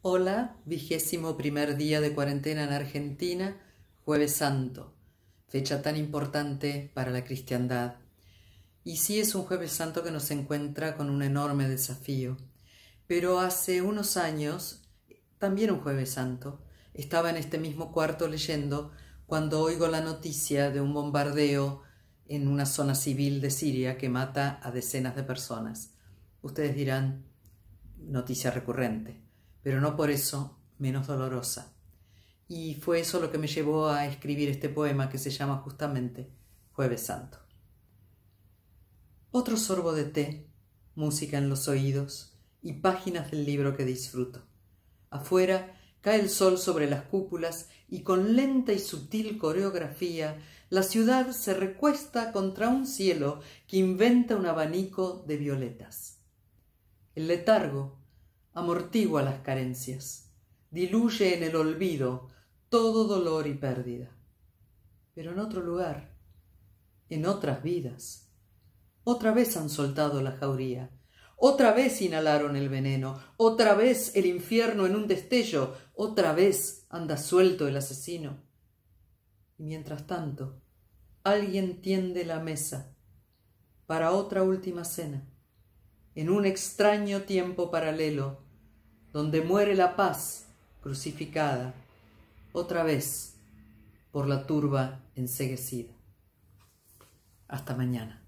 Hola, vigésimo primer día de cuarentena en Argentina, jueves santo, fecha tan importante para la cristiandad. Y sí es un jueves santo que nos encuentra con un enorme desafío, pero hace unos años, también un jueves santo, estaba en este mismo cuarto leyendo cuando oigo la noticia de un bombardeo en una zona civil de Siria que mata a decenas de personas. Ustedes dirán, noticia recurrente pero no por eso menos dolorosa. Y fue eso lo que me llevó a escribir este poema que se llama justamente Jueves Santo. Otro sorbo de té, música en los oídos y páginas del libro que disfruto. Afuera cae el sol sobre las cúpulas y con lenta y sutil coreografía la ciudad se recuesta contra un cielo que inventa un abanico de violetas. El letargo amortigua las carencias, diluye en el olvido todo dolor y pérdida. Pero en otro lugar, en otras vidas, otra vez han soltado la jauría, otra vez inhalaron el veneno, otra vez el infierno en un destello, otra vez anda suelto el asesino. Y mientras tanto, alguien tiende la mesa para otra última cena en un extraño tiempo paralelo, donde muere la paz crucificada, otra vez por la turba enseguecida. Hasta mañana.